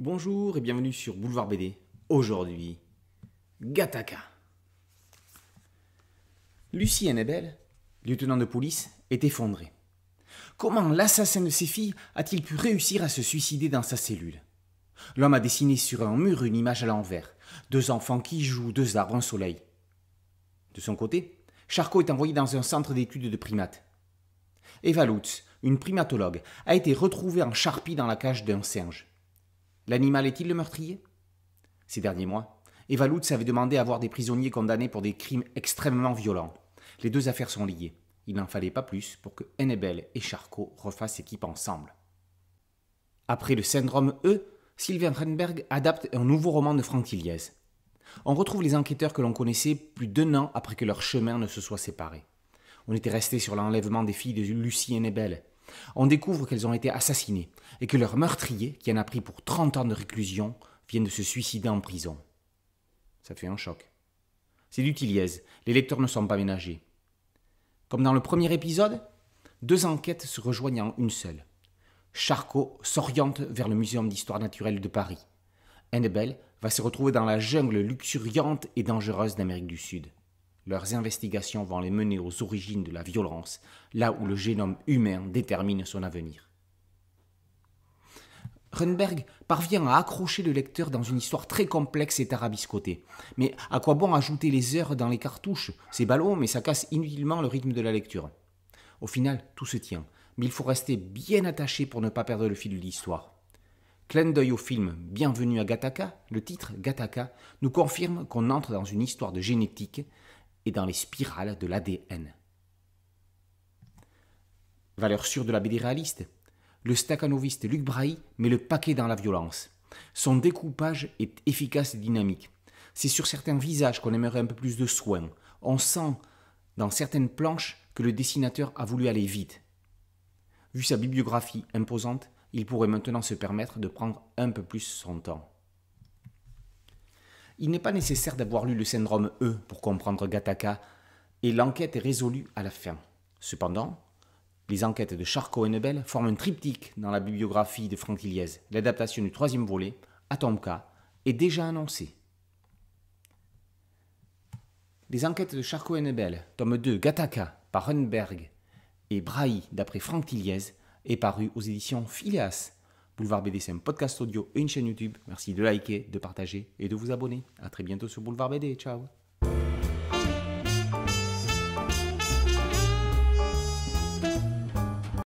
Bonjour et bienvenue sur Boulevard BD. Aujourd'hui, Gataka. Lucie Annabelle, lieutenant de police, est effondrée. Comment l'assassin de ses filles a-t-il pu réussir à se suicider dans sa cellule L'homme a dessiné sur un mur une image à l'envers, deux enfants qui jouent, deux arbres, un soleil. De son côté, Charcot est envoyé dans un centre d'études de primates. Eva Lutz, une primatologue, a été retrouvée en charpie dans la cage d'un singe. L'animal est-il le meurtrier Ces derniers mois, Eva Lutz avait demandé à voir des prisonniers condamnés pour des crimes extrêmement violents. Les deux affaires sont liées. Il n'en fallait pas plus pour que Hennebel et Charcot refassent équipe ensemble. Après le syndrome E, Sylvain Renberg adapte un nouveau roman de Franck Iliès. On retrouve les enquêteurs que l'on connaissait plus d'un an après que leur chemin ne se soit séparés. On était resté sur l'enlèvement des filles de Lucie Hennebel, on découvre qu'elles ont été assassinées et que leur meurtrier, qui en a pris pour 30 ans de réclusion, vient de se suicider en prison. Ça fait un choc. C'est du les lecteurs ne sont pas ménagés. Comme dans le premier épisode, deux enquêtes se rejoignent en une seule. Charcot s'oriente vers le Muséum d'histoire naturelle de Paris. Annabelle va se retrouver dans la jungle luxuriante et dangereuse d'Amérique du Sud. Leurs investigations vont les mener aux origines de la violence, là où le génome humain détermine son avenir. Runberg parvient à accrocher le lecteur dans une histoire très complexe et tarabiscotée. Mais à quoi bon ajouter les heures dans les cartouches C'est ballot, mais ça casse inutilement le rythme de la lecture. Au final, tout se tient, mais il faut rester bien attaché pour ne pas perdre le fil de l'histoire. Clin d'œil au film Bienvenue à Gattaca, le titre Gattaca nous confirme qu'on entre dans une histoire de génétique, dans les spirales de l'ADN. Valeur sûre de la BD réaliste, le staccanoviste Luc Brahi met le paquet dans la violence. Son découpage est efficace et dynamique. C'est sur certains visages qu'on aimerait un peu plus de soin. On sent dans certaines planches que le dessinateur a voulu aller vite. Vu sa bibliographie imposante, il pourrait maintenant se permettre de prendre un peu plus son temps. Il n'est pas nécessaire d'avoir lu le syndrome E pour comprendre Gattaca, et l'enquête est résolue à la fin. Cependant, les enquêtes de Charcot et Nebel forment un triptyque dans la bibliographie de Franck Iliez. L'adaptation du troisième volet, Atomka, est déjà annoncée. Les enquêtes de Charcot et Nebel, tome 2, Gattaca, par Hunberg, et Brahi, d'après Franck Tilliez, est paru aux éditions Phileas Boulevard BD, c'est un podcast audio et une chaîne YouTube. Merci de liker, de partager et de vous abonner. À très bientôt sur Boulevard BD. Ciao